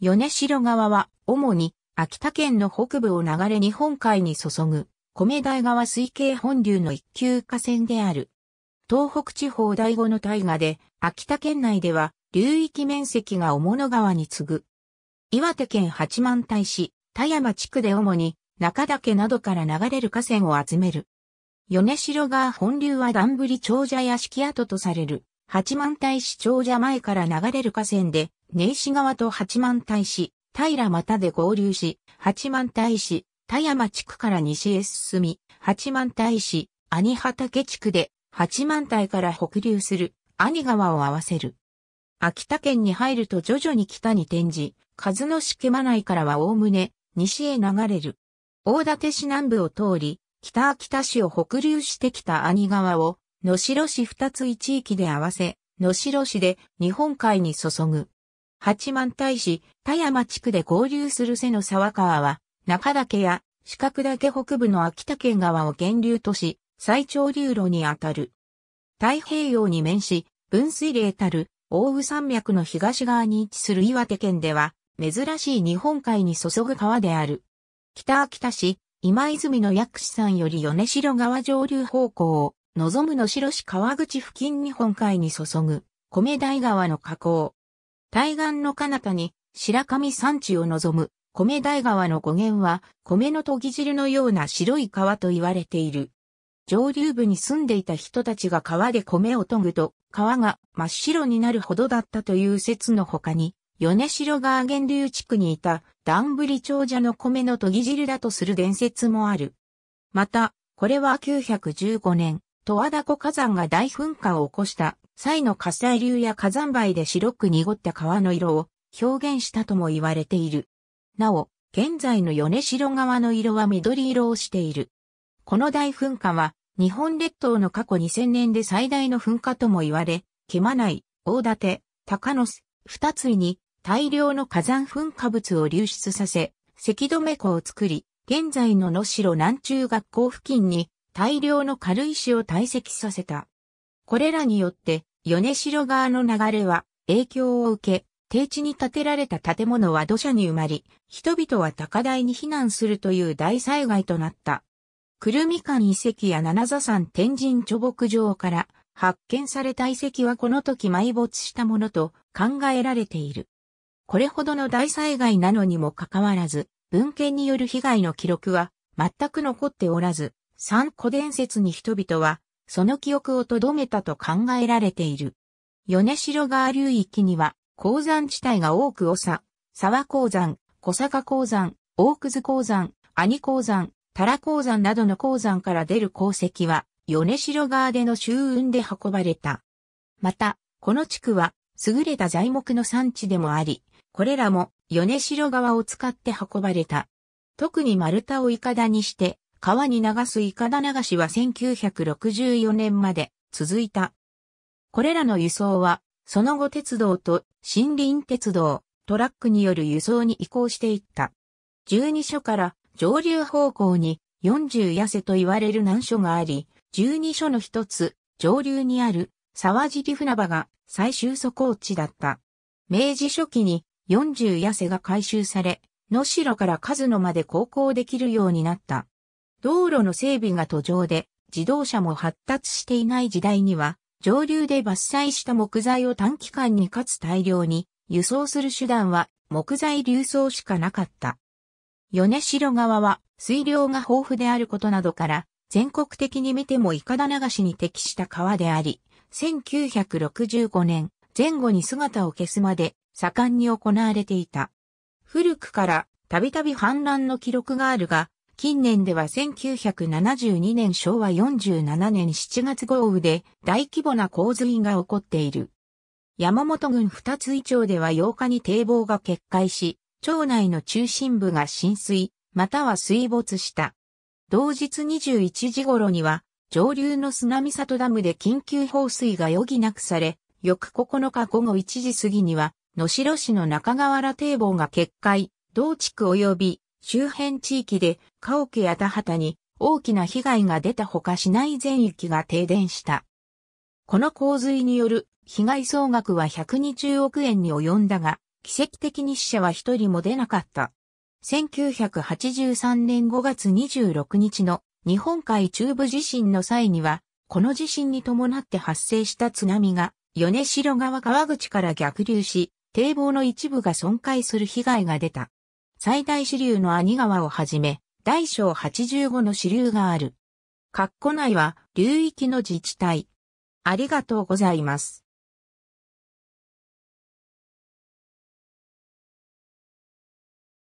米城川は、主に、秋田県の北部を流れ日本海に注ぐ、米大川水系本流の一級河川である。東北地方第五の大河で、秋田県内では、流域面積が雄物川に次ぐ。岩手県八幡平市、田山地区で主に、中岳などから流れる河川を集める。米城川本流は段振長者屋敷跡とされる、八幡平市長者前から流れる河川で、根石川と八幡大市、平又で合流し、八幡大市、田山地区から西へ進み、八幡大市、兄畑地区で、八幡大から北流する、兄川を合わせる。秋田県に入ると徐々に北に転じ、数の敷間内からはおおむね、西へ流れる。大館市南部を通り、北秋田市を北流してきた兄川を、野城市二つ一域で合わせ、野城市で日本海に注ぐ。八幡大使、田山地区で合流する瀬の沢川は、中岳や四角岳北部の秋田県側を源流とし、最長流路にあたる。太平洋に面し、分水嶺たる、大宇山脈の東側に位置する岩手県では、珍しい日本海に注ぐ川である。北秋田市、今泉の薬師山より米城川上流方向を、望むの城市川口付近日本海に注ぐ、米大川の河口。対岸の彼方に白神山地を望む米大川の語源は米の研ぎ汁のような白い川と言われている。上流部に住んでいた人たちが川で米を研ぐと川が真っ白になるほどだったという説の他に、米城川源流地区にいた段り長者の米の研ぎ汁だとする伝説もある。また、これは915年、十和田湖火山が大噴火を起こした際の火砕流や火山灰で白く濁った川の色を表現したとも言われている。なお、現在の米城川の色は緑色をしている。この大噴火は、日本列島の過去2000年で最大の噴火とも言われ、まイ、大館、高野巣、二つに大量の火山噴火物を流出させ、石止湖を作り、現在の野城南中学校付近に大量の軽石を堆積させた。これらによって、米城川の流れは影響を受け、低地に建てられた建物は土砂に埋まり、人々は高台に避難するという大災害となった。くるみ館遺跡や七座山天神貯木場から発見された遺跡はこの時埋没したものと考えられている。これほどの大災害なのにもかかわらず、文献による被害の記録は全く残っておらず、三古伝説に人々はその記憶を留めたと考えられている。米城川流域には、鉱山地帯が多く長、沢鉱山、小坂鉱山、大津、鉱山、兄鉱山、タラ鉱山などの鉱山から出る鉱石は、米城川での周運で運ばれた。また、この地区は、優れた材木の産地でもあり、これらも米城川を使って運ばれた。特に丸太をいかだにして、川に流すイカダ流しは1964年まで続いた。これらの輸送は、その後鉄道と森林鉄道、トラックによる輸送に移行していった。12所から上流方向に40痩せと言われる難所があり、12所の一つ、上流にある沢尻船場が最終速報地だった。明治初期に40痩せが回収され、野城から数のまで航行できるようになった。道路の整備が途上で、自動車も発達していない時代には、上流で伐採した木材を短期間にかつ大量に輸送する手段は木材流送しかなかった。米城川は水量が豊富であることなどから、全国的に見てもイカダ流しに適した川であり、1965年前後に姿を消すまで盛んに行われていた。古くからたびたび氾濫の記録があるが、近年では1972年昭和47年7月豪雨で大規模な洪水が起こっている。山本郡二つ井町では8日に堤防が決壊し、町内の中心部が浸水、または水没した。同日21時頃には、上流の砂見里ダムで緊急放水が余儀なくされ、翌9日午後1時過ぎには、野城市の中河原堤防が決壊、同地区及び周辺地域で家屋や田畑に大きな被害が出たほか市内全域が停電した。この洪水による被害総額は120億円に及んだが、奇跡的に死者は一人も出なかった。1983年5月26日の日本海中部地震の際には、この地震に伴って発生した津波が、米城川川口から逆流し、堤防の一部が損壊する被害が出た。最大支流の兄川をはじめ、大小85の支流がある。括弧内は流域の自治体。ありがとうございます。